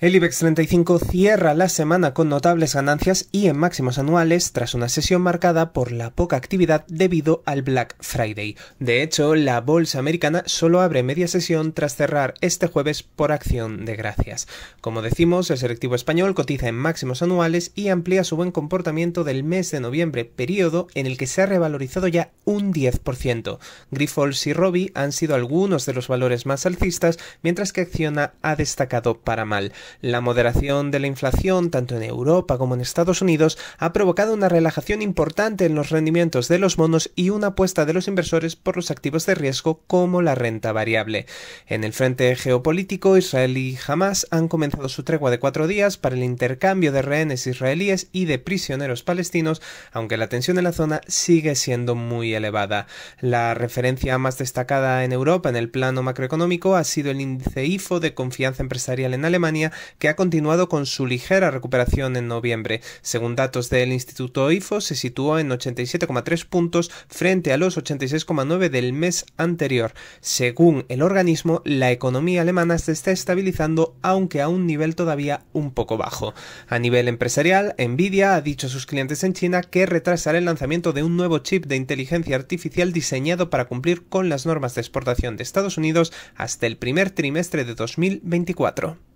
El IBEX 35 cierra la semana con notables ganancias y en máximos anuales tras una sesión marcada por la poca actividad debido al Black Friday. De hecho, la bolsa americana solo abre media sesión tras cerrar este jueves por acción de gracias. Como decimos, el selectivo español cotiza en máximos anuales y amplía su buen comportamiento del mes de noviembre, periodo en el que se ha revalorizado ya un 10%. Grifols y Robbie han sido algunos de los valores más alcistas, mientras que Acciona ha destacado para mal. La moderación de la inflación, tanto en Europa como en Estados Unidos, ha provocado una relajación importante en los rendimientos de los monos y una apuesta de los inversores por los activos de riesgo como la renta variable. En el frente geopolítico, Israel y Hamas han comenzado su tregua de cuatro días para el intercambio de rehenes israelíes y de prisioneros palestinos, aunque la tensión en la zona sigue siendo muy elevada. La referencia más destacada en Europa en el plano macroeconómico ha sido el índice IFO de confianza empresarial en Alemania, que ha continuado con su ligera recuperación en noviembre. Según datos del Instituto IFO, se situó en 87,3 puntos frente a los 86,9 del mes anterior. Según el organismo, la economía alemana se está estabilizando, aunque a un nivel todavía un poco bajo. A nivel empresarial, Nvidia ha dicho a sus clientes en China que retrasará el lanzamiento de un nuevo chip de inteligencia artificial diseñado para cumplir con las normas de exportación de Estados Unidos hasta el primer trimestre de 2024.